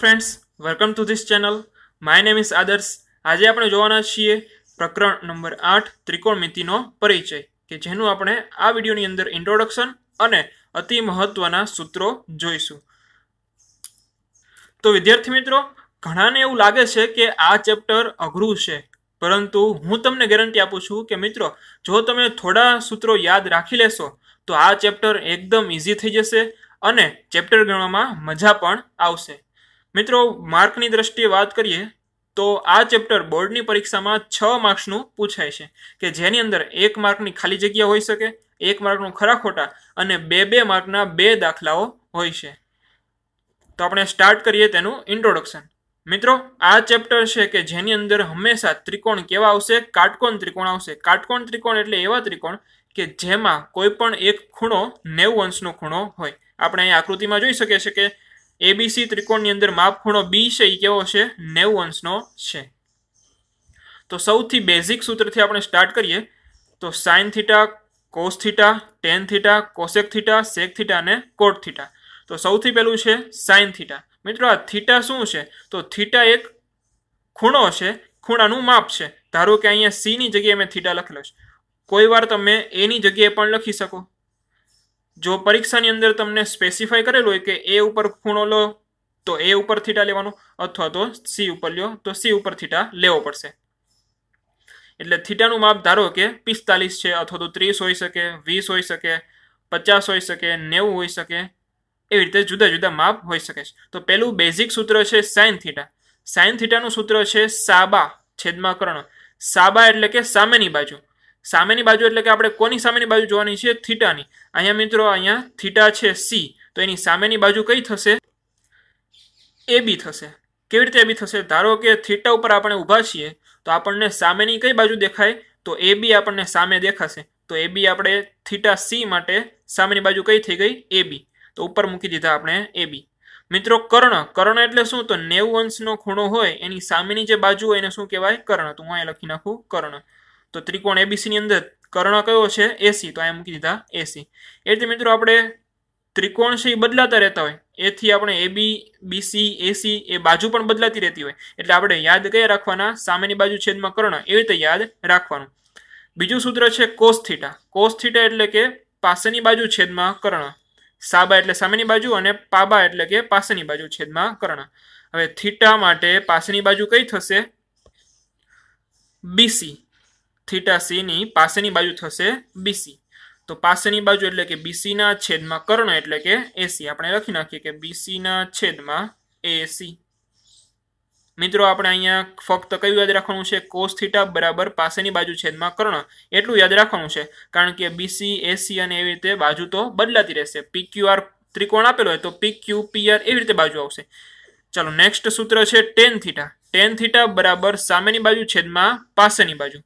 friends welcome to this channel my name is Adarsh આજે આપણે જોવાના છીએ પ્રકરણ નંબર આઠ ત્રિકોણમિતિનો પરિચય કે જેનું આપણે આ વિડીયોની અંદર ઇન્ટ્રોડક્શન અને અતિ મહત્વના સૂત્રો જોઈશું તો વિદ્યાર્થી મિત્રો ઘણાને એવું લાગે છે કે આ ચેપ્ટર અઘરું છે પરંતુ હું તમને ગેરંટી આપું છું કે મિત્રો જો તમે થોડા સૂત્રો યાદ રાખી લેશો તો આ ચેપ્ટર એકદમ ઇઝી થઈ જશે અને ચેપ્ટર ગણવામાં મજા પણ આવશે મિત્રો માર્કની દ્રષ્ટિએ વાત કરીએ તો આ ચેપ્ટર બોર્ડની પરીક્ષામાં છ માર્ક્સનું પૂછાય છે કે જેની અંદર એક માર્કની ખાલી જગ્યા હોઈ શકે એક માર્કનું ખરા ખોટા અને બે બે માર્કના બે દાખલાઓ હોય છે તો આપણે સ્ટાર્ટ કરીએ તેનું ઇન્ટ્રોડક્શન મિત્રો આ ચેપ્ટર છે કે જેની અંદર હંમેશા ત્રિકોણ કેવા આવશે કાટકોણ ત્રિકોણ આવશે કાટકોણ ત્રિકોણ એટલે એવા ત્રિકોણ કે જેમાં કોઈ પણ એક ખૂણો નેવું અંશનો ખૂણો હોય આપણે અહીં આકૃતિમાં જોઈ શકીએ છીએ કે એબીસી ત્રિકોણની અંદર માપખૂણો બી છે એ કેવો છે નેવું અંશનો છે તો સૌથી બેઝિક સૂત્રથી આપણે સ્ટાર્ટ કરીએ તો sine theta cos theta tan theta cosec theta sec theta અને કોટ થીટા તો સૌથી પહેલું છે સાઇન થીટા મિત્રો આ થીટા શું છે તો થીટા એક ખૂણો છે ખૂણાનું માપ છે ધારો કે અહીંયા સીની જગ્યાએ મેં થીટા લખેલો છે કોઈ વાર તમે એની જગ્યાએ પણ લખી શકો જો પરીક્ષાની અંદર તમને સ્પેસિફાઈ કરેલું હોય કે એ ઉપર ખૂણો લો તો એ ઉપર થીટા લેવાનો અથવા તો સી ઉપર લ્યો તો સી ઉપર થીટા લેવો પડશે એટલે થીટાનું માપ ધારો કે પિસ્તાલીસ છે અથવા તો ત્રીસ હોઈ શકે વીસ હોઈ શકે પચાસ હોઈ શકે નેવું હોઈ શકે એવી રીતે જુદા જુદા માપ હોઈ શકે છે તો પહેલું બેઝિક સૂત્ર છે સાઇન થીટા સાઇન થીટાનું સૂત્ર છે સાબા છેદમાં કર્ણ સાબા એટલે કે સામેની બાજુ સામેની બાજુ એટલે કે આપણે કોની સામેની બાજુ જોવાની છે થીટાની અહીંયા મિત્રો અહીંયા થીટા છે સી તો એની સામેની બાજુ કઈ થશે એ બી થશે કેવી રીતે એ બી થશે ધારો કે થીટા ઉપર આપણે ઊભા છીએ તો આપણને સામેની કઈ બાજુ દેખાય તો એ બી આપણને સામે દેખાશે તો એ બી આપણે થીટા સી માટે સામેની બાજુ કઈ થઈ ગઈ એ બી તો ઉપર મૂકી દીધા આપણે એ બી મિત્રો કર્ણ કર્ણ એટલે શું તો નેવું અંશનો ખૂણો હોય એની સામેની જે બાજુ હોય એને શું કહેવાય કર્ણ તો હું અહીંયા લખી નાખું કર્ણ તો ત્રિકોણ એબીસીની અંદર કર્ણ કયો છે એસી તો અહીંયા મૂકી દીધા એસી એ રીતે મિત્રો આપણે ત્રિકોણ છે એ બદલાતા રહેતા હોય એથી આપણે એબી બીસી એસી એ બાજુ પણ બદલાતી રહેતી હોય એટલે આપણે યાદ કયા રાખવાના સામેની બાજુ છેદમાં કર્ણ એવી રીતે યાદ રાખવાનું બીજું સૂત્ર છે કોસ કોસ્થિટા એટલે કે પાસેની બાજુ છેદમાં કર્ણ સાબા એટલે સામેની બાજુ અને પાબા એટલે કે પાસેની બાજુ છેદમાં કર્ણ હવે થીટા માટે પાસેની બાજુ કઈ થશે બીસી થીટા સીની પાસેની બાજુ થશે બીસી તો પાસેની બાજુ એટલે કે બીસીના છેદમાં કર્ણ એટલે કે એસી આપણે લખી નાખીએ કે બીસીના છેદમાં એસી મિત્રો આપણે અહીંયા ફક્ત કયું યાદ રાખવાનું છે કોસ થીટા બરાબર પાસેની બાજુ છેદમાં કર્ણ એટલું યાદ રાખવાનું છે કારણ કે બીસી એસી અને એવી રીતે બાજુ તો બદલાતી રહેશે પીક્યુઆર ત્રિકોણ આપેલો હોય તો પીક્યુ પીઆર એવી રીતે બાજુ આવશે ચાલો નેક્સ્ટ સૂત્ર છે ટેન થીટા ટેન થીટા બરાબર સામેની બાજુ છેદમાં પાસેની બાજુ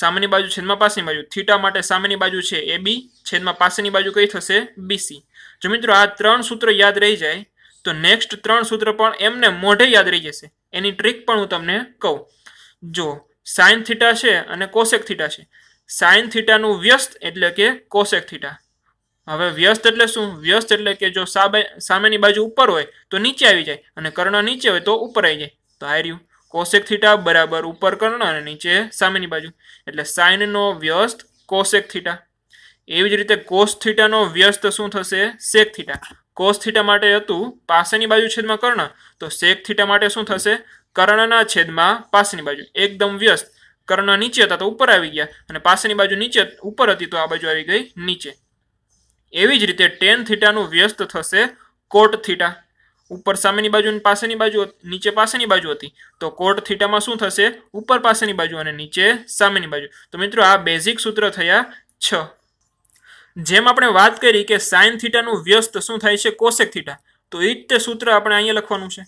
સામેની બાજુ છેદમાં પાસેની બાજુ થીટા માટે સામેની બાજુ છે એ બી છેદમાં પાસેની બાજુ કઈ થશે બીસી જો મિત્રો આ ત્રણ સૂત્ર યાદ રહી જાય તો નેક્સ્ટ ત્રણ સૂત્ર પણ એમને મોઢે યાદ રહી જશે એની ટ્રીક પણ હું તમને કહું જો સાઇન થીટા છે અને કોસેક થીટા છે સાઇન થીટાનું વ્યસ્ત એટલે કે કોસેક થીટા હવે વ્યસ્ત એટલે શું વ્યસ્ત એટલે કે જો સામેની બાજુ ઉપર હોય તો નીચે આવી જાય અને કર્ણ નીચે હોય તો ઉપર આવી જાય તો આ રહ્યું કોસેક થીટા બરાબર ઉપર કર્ણ અને નીચે સામેની બાજુ એટલે સાઇનનો વ્યસ્ત કોસેક થીટા એવી જ રીતે કોસ થીટાનો વ્યસ્ત શું થશે સેક થીટા કોસ થીટા માટે હતું પાસેની બાજુ છેદમાં કર્ણ તો સેક થીટા માટે શું થશે કર્ણના છેદમાં પાસેની બાજુ એકદમ વ્યસ્ત કર્ણ નીચે હતા તો ઉપર આવી ગયા અને પાસેની બાજુ નીચે ઉપર હતી તો આ બાજુ આવી ગઈ નીચે એવી જ રીતે ટેન થીટાનું વ્યસ્ત થશે કોટ થીટા ઉપર સામેની બાજુ અને પાસેની બાજુ નીચે પાસેની બાજુ હતી તો કોટ થીટામાં શું થશે ઉપર પાસેની બાજુ અને નીચે સામેની બાજુ તો મિત્રો આ બેઝિક સૂત્ર થયા છ જેમ આપણે વાત કરી કે સાઇન થીટાનું વ્યસ્ત શું થાય છે કોસેક થીટા તો એ જ તે સૂત્ર આપણે અહીંયા લખવાનું છે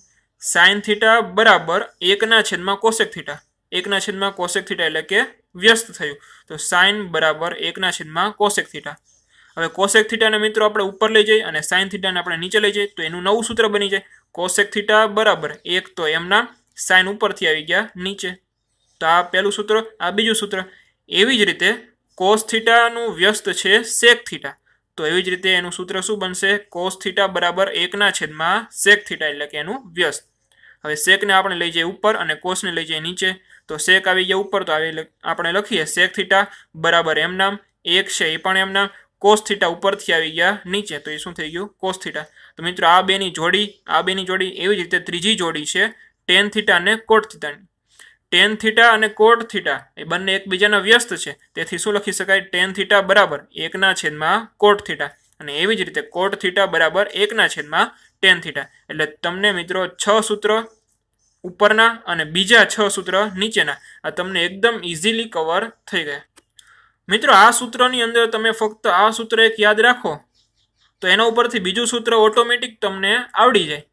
સાઇન થીટા બરાબર એકના છેદમાં કોશેક થીટા એકના છેદમાં કોસેક થીટા એટલે કે વ્યસ્ત થયું તો સાઇન બરાબર એકના છેદમાં કોસેક થીટા હવે કોસેક થીટાને મિત્રો આપણે ઉપર લઈ જઈએ અને સાઇન થીટાને આપણે નીચે લઈ જઈએ તો એનું નવું સૂત્ર બની જાય કોસેક થીટા બરાબર એક તો એમના સાઇન ઉપરથી આવી ગયા નીચે તો આ પહેલું સૂત્ર આ બીજું સૂત્ર એવી જ રીતે કોસ થીટાનું વ્યસ્ત છે સેક થીટા તો એવી જ રીતે એનું સૂત્ર શું બનશે કોસ થીટા બરાબર એકના છેદમાં સેક થીટા એટલે કે એનું વ્યસ્ત હવે શેકને આપણે લઈ જઈએ ઉપર અને કોસને લઈ જઈએ નીચે તો શેક આવી ગયા ઉપર તો આવી આપણે લખીએ સેક થીટા બરાબર એમ નામ એક છે એ પણ એમ નામ કોસ થીટા ઉપરથી આવી ગયા નીચે તો એ શું થઈ ગયું કોસ થીટા તો મિત્રો આ બેની જોડી આ બેની જોડી એવી જ રીતે ત્રીજી જોડી છે ટેન થીટા અને કોટ થીટાની ટેન થીટા અને કોટ થીટા એ બંને એકબીજાના વ્યસ્ત છે તેથી શું લખી શકાય ટેન થીટા બરાબર એકના છેદમાં કોટ થીટા અને એવી જ રીતે કોટ થીટા બરાબર એકના છેદમાં ટેન થીટા એટલે તમને મિત્રો છ સૂત્ર ઉપરના અને બીજા છ સૂત્ર નીચેના આ તમને એકદમ ઇઝીલી કવર થઈ ગયા મિત્રો આ સૂત્રની અંદર તમે ફક્ત આ સૂત્ર એક યાદ રાખો તો એના ઉપરથી બીજું સૂત્ર ઓટોમેટિક તમને આવડી જાય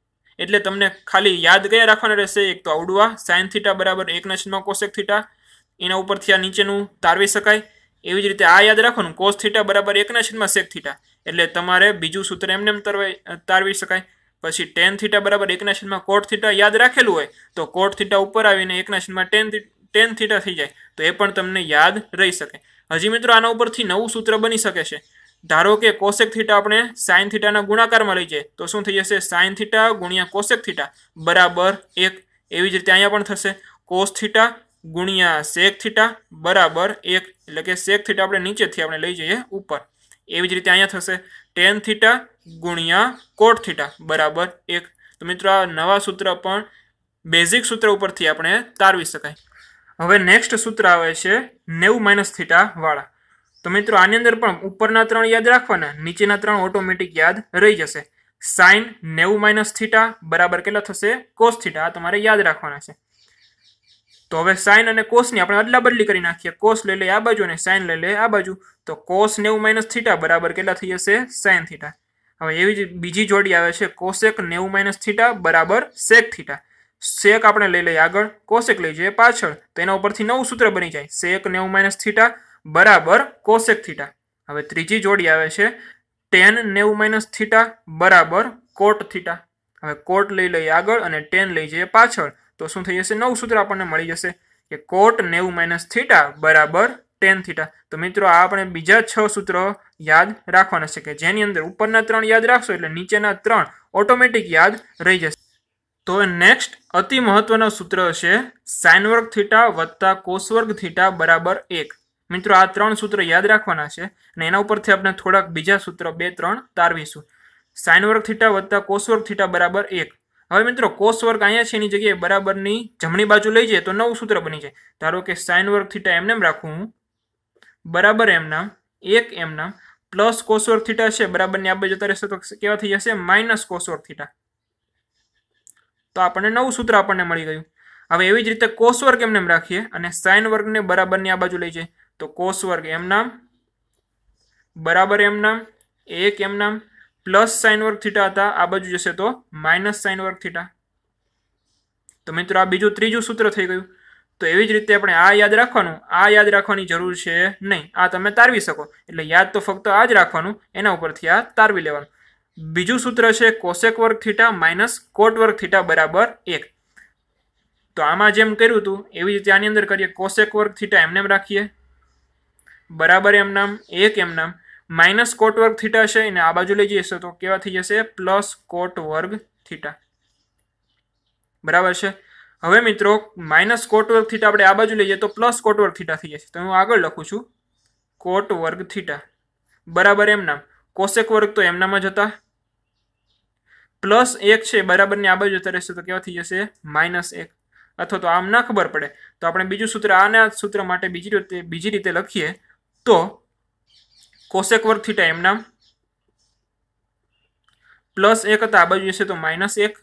એટલે તમને ખાલી યાદ કયા રાખવાના રહેશે એક તો આવડવા સાઇન થીટા બરાબર એકના છેદમાં કોશેક થીટા એના ઉપરથી આ નીચેનું તારવી શકાય એવી જ રીતે આ યાદ રાખવાનું કોસ થીટા બરાબર એકના છેદમાં સેક થીટા એટલે તમારે બીજું સૂત્ર એમને એમ તરવાય તારવી શકાય પછી ટેન થીટા બરાબર એકના છેદમાં કોટ થીટા યાદ રાખેલું હોય તો કોટ થીટા ઉપર આવીને એકના છેદમાં ટેન ટેન થીટા થઈ જાય તો એ પણ તમને યાદ રહી શકે હજી મિત્રો આના ઉપરથી નવું સૂત્ર બની શકે છે ધારો કે કોસેક થીટા આપણે સાઇન થીટાના ગુણાકારમાં લઈ જઈએ તો શું થઈ જશે સાઇન થીટા ગુણ્યા કોશેક થીટા બરાબર એક એવી જ રીતે અહીંયા પણ થશે કોસ થીટા ગુણ્યા સેક થીટા બરાબર એક એટલે કે સેક થીટા આપણે નીચેથી આપણે લઈ જઈએ ઉપર એવી જ રીતે અહીંયા થશે ટેન થીટા ગુણ્યા કોટ થીટા બરાબર એક તો મિત્રો આ નવા સૂત્ર પણ બેઝિક સૂત્ર ઉપરથી આપણે તારવી શકાય હવે નેક્સ્ટ સૂત્ર આવે છે નેવું માઇનસ થીટા વાળા તો મિત્રો આની અંદર પણ ઉપરના ત્રણ યાદ રાખવાના નીચેના ત્રણ ઓટોમેટિક યાદ રહી જશે સાઇન નેવું માઇનસ થીટા બરાબર કેટલા થશે કોસ થીટા આ તમારે યાદ રાખવાના છે તો હવે સાઇન અને કોસની આપણે અદલા બદલી કરી નાખીએ કોસ લઈ લે આ બાજુ અને સાઇન લઈ લે આ બાજુ તો કોસ નેવું માઇનસ થીટા બરાબર કેટલા થઈ જશે સાઇન થીટા હવે એવી જ બીજી જોડી આવે છે કોસેક નેવું માઇનસ થીટા બરાબર સેક થીટા શેક આપણે લઈ લઈએ આગળ કોશેક લઈ જઈએ પાછળ તો એના ઉપરથી નવું સૂત્ર બની જાય શેક નેવું માઇનસ થીટા બરાબર કોશેક થીટા હવે ત્રીજી જોડી આવે છે ટેન નેવું માઇનસ થીટા બરાબર કોટ થીટા હવે કોટ લઈ લઈએ આગળ અને ટેન લઈ જઈએ પાછળ તો શું થઈ જશે નવું સૂત્ર આપણને મળી જશે કે કોટ નેવું માઇનસ થીટા બરાબર ટેન થીટા તો મિત્રો આ આપણે બીજા છ સૂત્રો યાદ રાખવાના છે કે જેની અંદર ઉપરના ત્રણ યાદ રાખશો એટલે નીચેના ત્રણ ઓટોમેટિક યાદ રહી જશે તો નેક્સ્ટ અતિ મહત્વનો સૂત્ર છે સાઇન વર્ગ થીટા વત્તા કોસ થીટા બરાબર એક મિત્રો આ ત્રણ સૂત્ર યાદ રાખવાના છે અને એના ઉપરથી આપણે થોડાક બીજા સૂત્ર બે ત્રણ તારવીશું સાઇન વર્ગ થીટા વત્તા કોસ થીટા બરાબર એક હવે મિત્રો કોષવર્ગ અહીંયા છે એની જગ્યાએ બરાબરની જમણી બાજુ લઈ જઈએ તો નવું સૂત્ર બની જાય ધારો કે સાઇન વર્ગ થીટા એમને રાખું બરાબર એમના એક એમના પ્લસ કોસ વર્ગ થીટા છે બરાબરની આપણે જતા રહેશે તો કેવા થઈ જશે માઇનસ કોસ થીટા તો આપણને નવું સૂત્ર આપણને મળી ગયું હવે એવી જ રીતે કોસ વર્ગ એમને રાખીએ અને સાઇન વર્ગને બરાબરની આ બાજુ લઈ જઈએ તો કોસ વર્ગ એમ નામ બરાબર એમ નામ એક એમ નામ પ્લસ સાઇન વર્ગ થીટા હતા આ બાજુ જશે તો માઇનસ સાઇન વર્ગ થીટા તો મિત્રો આ બીજું ત્રીજું સૂત્ર થઈ ગયું તો એવી જ રીતે આપણે આ યાદ રાખવાનું આ યાદ રાખવાની જરૂર છે નહીં આ તમે તારવી શકો એટલે યાદ તો ફક્ત આ જ રાખવાનું એના ઉપરથી આ તારવી લેવાનું બીજું સૂત્ર છે કોશેક વર્ગ થીટા માઇનસ કોટ વર્ગ થીટા બરાબર એક તો આમાં જેમ કર્યું હતું એવી રીતે આની અંદર કરીએ કોસેક વર્ગ થીટા એમનેમ રાખીએ બરાબર એમ નામ એક એમ નામ માઇનસ કોટ વર્ગ થીટા છે અને આ બાજુ લઈ જઈશું તો કેવા થઈ જશે પ્લસ કોટ વર્ગ થીટા બરાબર છે હવે મિત્રો માઇનસ કોટ વર્ગ થીટા આપણે આ બાજુ લઈ જઈએ તો પ્લસ કોટ વર્ગ થીટા થઈ જશે તો હું આગળ લખું છું કોટ વર્ગ થીટા બરાબર એમ નામ કોશેક વર્ગ તો એમનામાં જ હતા પ્લસ એક છે બરાબરની આ બાજુ તરફ છે તો કેવા થઈ જશે માઇનસ એક અથવા તો આમ ના ખબર પડે તો આપણે બીજું સૂત્ર આના સૂત્ર માટે બીજી રીતે બીજી રીતે લખીએ તો કોશેક વર્ગ થીટા એમ નામ પ્લસ એક હતા આ બાજુ જશે તો માઇનસ એક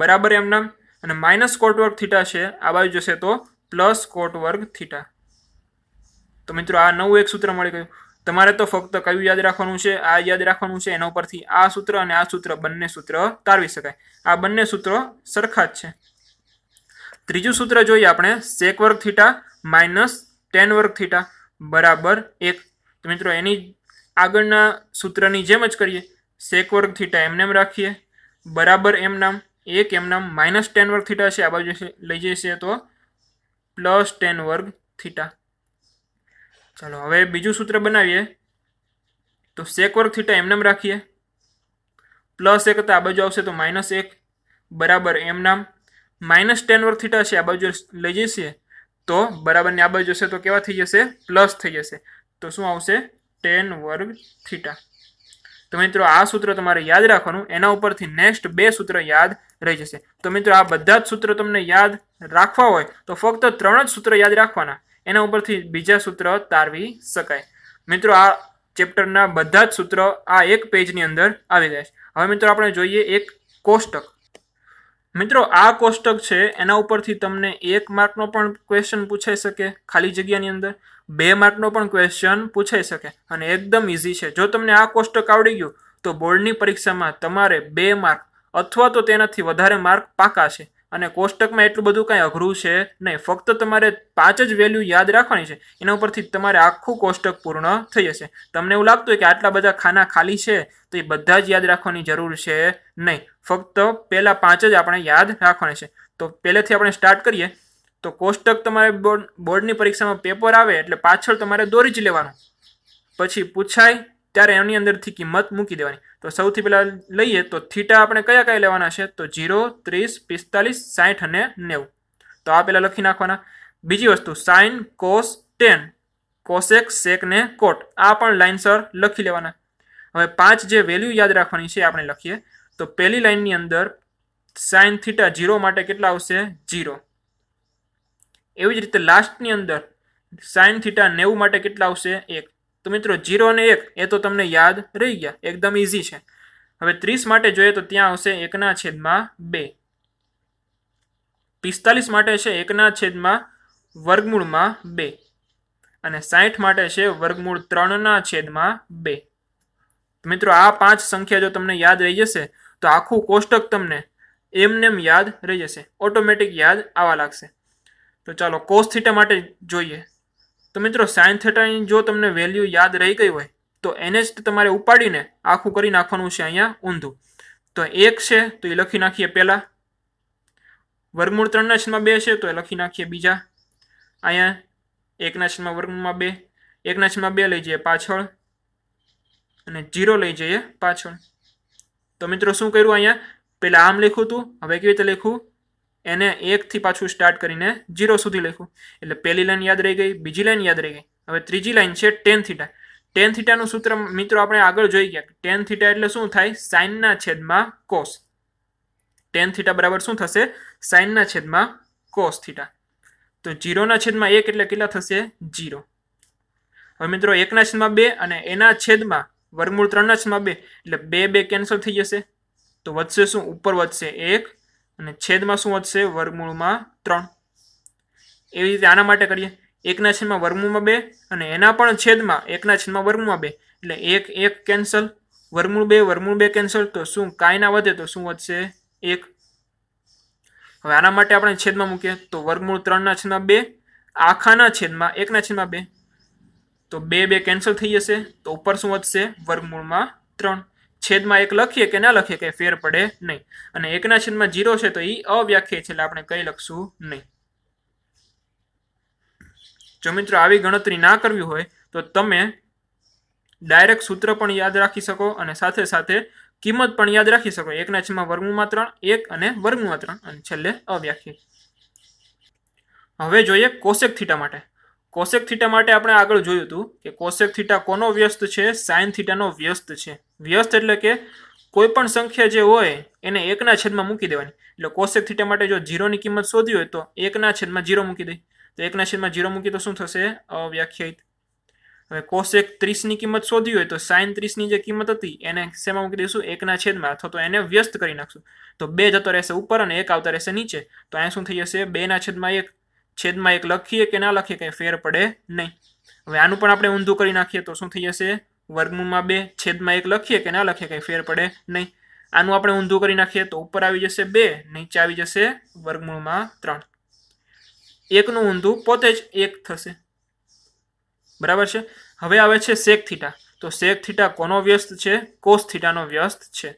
બરાબર એમ નામ અને માઇનસ કોટ વર્ગ થીટા છે આ બાજુ જશે તો પ્લસ કોટ વર્ગ થીટા તો મિત્રો આ નવું એક સૂત્ર મળી ગયું તમારે તો ફક્ત કયું યાદ રાખવાનું છે આ યાદ રાખવાનું છે એના ઉપરથી આ સૂત્ર અને આ સૂત્ર બંને સૂત્ર તારવી શકાય આ બંને સૂત્રો સરખા જ છે ત્રીજું સૂત્ર જોઈએ આપણે સેક વર્ગ થીટા માઇનસ ટેન વર્ગ થીટા બરાબર એક તો મિત્રો એની આગળના સૂત્રની જેમ જ કરીએ સેક વર્ગ થીટા એમ રાખીએ બરાબર એમ નામ એક એમ નામ માઇનસ ટેન વર્ગ થીટા છે આ બાજુ લઈ જઈએ તો પ્લસ ટેન વર્ગ થીટા ચાલો હવે બીજું સૂત્ર બનાવીએ તો સેક વર્ગ થીટા એમનામ રાખીએ પ્લસ એક હતા આ બાજુ આવશે તો માઇનસ એક બરાબર એમનામ માઇનસ ટેન વર્ગ થીટા છે આ બાજુ લઈ જઈએ તો બરાબરની આ બાજુ હશે તો કેવા થઈ જશે પ્લસ થઈ જશે તો શું આવશે ટેન વર્ગ થીટા તો મિત્રો આ સૂત્ર તમારે યાદ રાખવાનું એના ઉપરથી નેક્સ્ટ બે સૂત્ર યાદ રહી જશે તો મિત્રો આ બધા જ સૂત્રો તમને યાદ રાખવા હોય તો ફક્ત ત્રણ જ સૂત્ર યાદ રાખવાના એના ઉપરથી બીજા સૂત્ર તારવી શકાય મિત્રો આ ચેપ્ટરના બધા જ સૂત્રો આ એક પેજની અંદર આવી જાય હવે મિત્રો આપણે જોઈએ એક કોષ્ટક મિત્રો આ કોષ્ટક છે એના ઉપરથી તમને એક માર્કનો પણ ક્વેશ્ચન પૂછાઈ શકે ખાલી જગ્યાની અંદર બે માર્કનો પણ ક્વેશ્ચન પૂછાઈ શકે અને એકદમ ઇઝી છે જો તમને આ કોષ્ટક આવડી ગયું તો બોર્ડની પરીક્ષામાં તમારે બે માર્ક અથવા તો તેનાથી વધારે માર્ક પાકા છે અને કોષ્ટકમાં એટલું બધું કાંઈ અઘરું છે નહીં ફક્ત તમારે પાંચ જ વેલ્યુ યાદ રાખવાની છે એના ઉપરથી તમારે આખું કોષ્ટક પૂર્ણ થઈ જશે તમને એવું લાગતું હોય કે આટલા બધા ખાના ખાલી છે તો એ બધા જ યાદ રાખવાની જરૂર છે નહીં ફક્ત પહેલાં પાંચ જ આપણે યાદ રાખવાની છે તો પહેલેથી આપણે સ્ટાર્ટ કરીએ તો કોષ્ટક તમારે બોર્ડ બોર્ડની પરીક્ષામાં પેપર આવે એટલે પાછળ તમારે દોરી જ લેવાનું પછી પૂછાય ત્યારે એની અંદરથી કિંમત મૂકી દેવાની તો સૌથી પહેલાં લઈએ તો થીટા આપણે કયા કયા લેવાના છે તો જીરો ત્રીસ પિસ્તાલીસ સાઠ અને નેવું તો આ પહેલાં લખી નાખવાના બીજી વસ્તુ sine cos tan cosec sec ને કોટ આ પણ લાઇનસર લખી લેવાના હવે પાંચ જે વેલ્યુ યાદ રાખવાની છે આપણે લખીએ તો પહેલી લાઇનની અંદર સાઇન થીટા ઝીરો માટે કેટલા આવશે જીરો એવી જ રીતે લાસ્ટની અંદર સાઇન થીટા નેવું માટે કેટલા આવશે એક તો મિત્રો જીરો અને એક એ તો તમને યાદ રહી ગયા એકદમ ઇઝી છે હવે ત્રીસ માટે જોઈએ તો ત્યાં આવશે એકના છેદમાં બે પિસ્તાલીસ માટે છે એકના છેદમાં વર્ગમૂળમાં બે અને સાઠ માટે છે વર્ગમૂળ ત્રણના છેદમાં બે મિત્રો આ પાંચ સંખ્યા જો તમને યાદ રહી જશે તો આખું કોષ્ટક તમને એમનેમ યાદ રહી જશે ઓટોમેટિક યાદ આવવા લાગશે તો ચાલો કોસ્થિટા માટે જોઈએ તો મિત્રો સાઇન થેટાની જો તમને વેલ્યુ યાદ રહી ગઈ હોય તો એને જ તમારે ઉપાડીને આખું કરી નાખવાનું છે અહીંયા ઊંધું તો એક છે તો એ લખી નાખીએ પહેલાં વર્ગમૂળ ત્રણના છેદમાં બે છે તો એ લખી નાખીએ બીજા અહીંયા એકના છેદમાં વર્ગમૂળમાં બે એકના છેદમાં બે લઈ જઈએ પાછળ અને જીરો લઈ જઈએ પાછળ તો મિત્રો શું કર્યું અહીંયા પહેલાં આમ લખ્યું હતું હવે કેવી રીતે લખ્યું એને એકથી પાછું સ્ટાર્ટ કરીને જીરો સુધી લખ્યું એટલે પહેલી લાઈન યાદ રહી ગઈ બીજી લાઈન યાદ રહી ગઈ હવે ત્રીજી લાઈન છે ટેન થીટા ટેન થીટાનું સૂત્ર મિત્રો આપણે આગળ જોઈ ગયા ટેન થીટા એટલે શું થાય સાઇનના છેદમાં કોસ ટેન થીટા બરાબર શું થશે સાઇનના છેદમાં કોસ થીટા તો જીરોના છેદમાં એક એટલે કેટલા થશે જીરો હવે મિત્રો એકના છેદમાં બે અને એના છેદમાં વર્ગમૂળ ત્રણના છેદમાં બે એટલે બે બે કેન્સલ થઈ જશે તો વધશે શું ઉપર વધશે એક અને છેદમાં શું વધશે વર્ગમૂળમાં ત્રણ એવી રીતે આના માટે કરીએ એકના છેદમાં વર્ગમૂળમાં બે અને એના પણ છેદમાં એકના છેદમાં વર્ગમૂળમાં બે એટલે એક એક કેન્સલ વર્ગમૂળ બે વર્ગમૂળ બે કેન્સલ તો શું કાંઈ ના વધે તો શું વધશે એક હવે આના માટે આપણે છેદમાં મૂકીએ તો વર્ગમૂળ ત્રણના છેદમાં બે આખાના છેદમાં એકના છેદમાં બે તો બે બે કેન્સલ થઈ જશે તો ઉપર શું વધશે વર્ગમૂળમાં ત્રણ છેદમાં એક લખીએ કે ના લખીએ કે ફેર પડે નહીં અને એકના છેદમાં જીરો છે તો એ અવ્યાખ્ય છે એટલે આપણે કંઈ લખશું નહીં જો મિત્રો આવી ગણતરી ના કરવી હોય તો તમે ડાયરેક્ટ સૂત્ર પણ યાદ રાખી શકો અને સાથે સાથે કિંમત પણ યાદ રાખી શકો એકના છેદમાં વર્ગમાં ત્રણ એક અને વર્ગમાં ત્રણ અને છેલ્લે અવ્યાખ્ય હવે જોઈએ કોશેક થીટા માટે કોસેક થીટા માટે આપણે આગળ જોયું હતું કે કોશેક થીટા કોનો વ્યસ્ત છે સાઇન થીટાનો વ્યસ્ત છે વ્યસ્ત એટલે કે કોઈ પણ સંખ્યા જે હોય એને એકના છેદમાં મૂકી દેવાની એટલે કોશેક થીટા માટે જો ઝીરોની કિંમત શોધી હોય તો એકના છેદમાં જીરો મૂકી દે તો એકના છેદમાં જીરો મૂકી તો શું થશે અવ્યાખ્યાયિત હવે કોશેક ત્રીસની કિંમત શોધી હોય તો સાઇન ત્રીસની જે કિંમત હતી એને શેમાં મૂકી દઈશું એકના છેદમાં અથવા તો એને વ્યસ્ત કરી નાખશું તો બે જતો રહેશે ઉપર અને એક આવતા રહેશે નીચે તો અહીંયા શું થઈ જશે બેના છેદમાં એક છેદમાં એક લખીએ કે ના લખીએ કંઈ ફેર પડે નહીં હવે આનું પણ આપણે ઊંધું કરી નાખીએ તો શું થઈ જશે વર્ગમૂળમાં બે છેદમાં એક લખીએ કે ના લખીએ કંઈ ફેર પડે નહીં આનું આપણે ઊંધું કરી નાખીએ તો ઉપર આવી જશે બે નીચે આવી જશે વર્ગમૂળમાં ત્રણ એકનું ઊંધું પોતે જ એક થશે બરાબર છે હવે આવે છે સેક થીટા તો સેક થીટા કોનો વ્યસ્ત છે કોસ થીટાનો વ્યસ્ત છે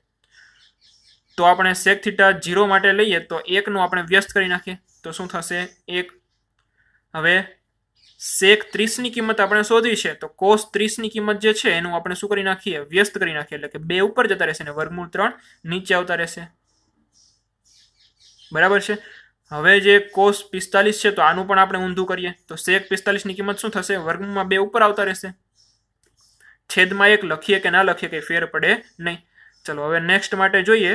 તો આપણે સેક થીટા જીરો માટે લઈએ તો એકનું આપણે વ્યસ્ત કરી નાખીએ તો શું થશે એક હવે શેક ત્રીસની કિંમત આપણે શોધવી છે તો કોષ ત્રીસની કિંમત જે છે એનું આપણે શું કરી નાખીએ વ્યસ્ત કરી નાખીએ એટલે કે બે ઉપર જતા રહેશે ને વર્ગમૂળ ત્રણ નીચે આવતા રહેશે બરાબર છે હવે જે કોષ પિસ્તાલીસ છે તો આનું પણ આપણે ઊંધું કરીએ તો શેક પિસ્તાલીસની કિંમત શું થશે વર્ગમૂળમાં બે ઉપર આવતા રહેશે છેદમાં એક લખીએ કે ના લખીએ કંઈ ફેર પડે નહીં ચલો હવે નેક્સ્ટ માટે જોઈએ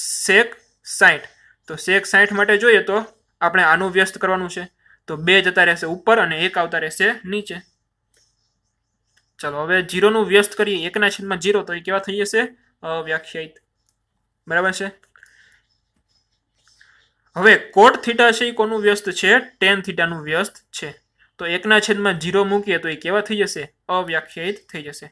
શેક સાઠ તો શેક સાઠ માટે જોઈએ તો આપણે આનું વ્યસ્ત કરવાનું છે તો બે જતા રહેશે ઉપર અને એક આવતા રહેશે નીચે ચાલો હવે જીરોનું વ્યસ્ત કરીએ એકના છેદમાં જીરો તો એ કેવા થઈ જશે અવ્યાખ્યાયિત બરાબર છે હવે કોટ થીટા છે એ કોનું વ્યસ્ત છે ટેન થીટાનું વ્યસ્ત છે તો એકના છેદમાં જીરો મૂકીએ તો એ કેવા થઈ જશે અવ્યાખ્યાયિત થઈ જશે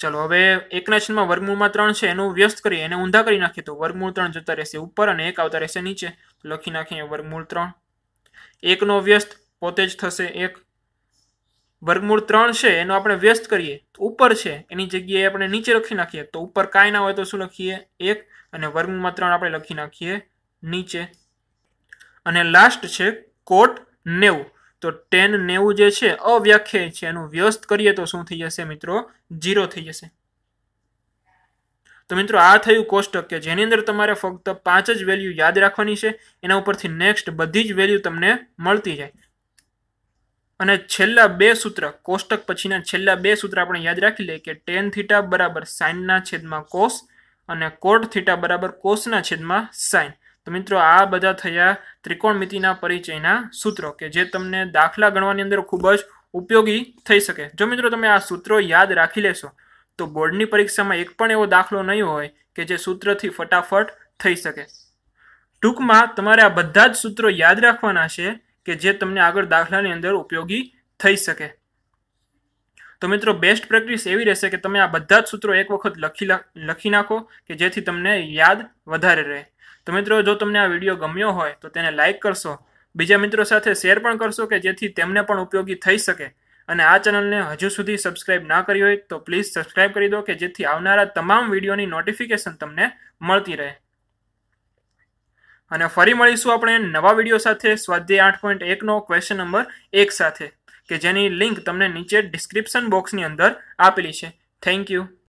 ચાલો હવે એકના છેદમાં વર્ગમૂળમાં ત્રણ છે એનું વ્યસ્ત કરીએ એને ઊંધા કરી નાખીએ તો વર્ગમૂળ ત્રણ જતા રહેશે ઉપર અને એક આવતા રહેશે નીચે લખી નાખીએ વર્ગમૂળ ત્રણ એકનો વ્યસ્ત પોતે જ થશે એક વર્ગમૂળ ત્રણ છે એનો આપણે વ્યસ્ત કરીએ તો ઉપર છે એની જગ્યાએ આપણે નીચે લખી નાખીએ તો ઉપર કાંઈ ના હોય તો શું લખીએ એક અને વર્ગમૂળમાં ત્રણ આપણે લખી નાખીએ નીચે અને લાસ્ટ છે કોટ નેવું તો ટેન નેવું જે છે અવ્યાખ્યાય છે એનું વ્યસ્ત કરીએ તો શું થઈ જશે મિત્રો જીરો થઈ જશે તો મિત્રો આ થયું કોષ્ટક કે જેની અંદર તમારે ફક્ત પાંચ જ વેલ્યુ યાદ રાખવાની છે એના ઉપરથી નેક્સ્ટ બધી જ વેલ્યુ તમને મળતી જાય અને છેલ્લા બે સૂત્ર કોષ્ટક પછીના છેલ્લા બે સૂત્ર આપણે યાદ રાખી લઈએ કે ટેન થીટા બરાબર સાઇનના છેદમાં કોષ અને કોટ થીટા બરાબર કોષના છેદમાં સાઇન તો મિત્રો આ બધા થયા ત્રિકોણમિતિના પરિચયના સૂત્રો કે જે તમને દાખલા ગણવાની અંદર ખૂબ જ ઉપયોગી થઈ શકે જો મિત્રો તમે આ સૂત્રો યાદ રાખી લેશો તો બોર્ડની પરીક્ષામાં એક પણ એવો દાખલો નહીં હોય કે જે સૂત્રથી ફટાફટ થઈ શકે ટૂંકમાં તમારે આ બધા જ સૂત્રો યાદ રાખવાના છે કે જે તમને આગળ દાખલાની અંદર ઉપયોગી થઈ શકે તો મિત્રો બેસ્ટ પ્રેક્ટિસ એવી રહેશે કે તમે આ બધા જ સૂત્રો એક વખત લખી લખી નાખો કે જેથી તમને યાદ વધારે રહે તો મિત્રો જો તમને આ વિડીયો ગમ્યો હોય તો તેને લાઇક કરશો બીજા મિત્રો સાથે શેર પણ કરશો કે જેથી તેમને પણ ઉપયોગી થઈ શકે અને આ ચેનલને હજુ સુધી સબસ્ક્રાઈબ ના કરી હોય તો પ્લીઝ સબસ્ક્રાઈબ કરી દો કે જેથી આવનારા તમામ વિડીયોની નોટિફિકેશન તમને મળતી રહે અને ફરી મળીશું આપણે નવા વિડીયો સાથે સ્વાધ્યાય આઠ પોઈન્ટ એકનો ક્વેશ્ચન નંબર એક સાથે કે જેની લિંક તમને નીચે ડિસ્ક્રિપ્શન બોક્સની અંદર આપેલી છે થેન્ક યુ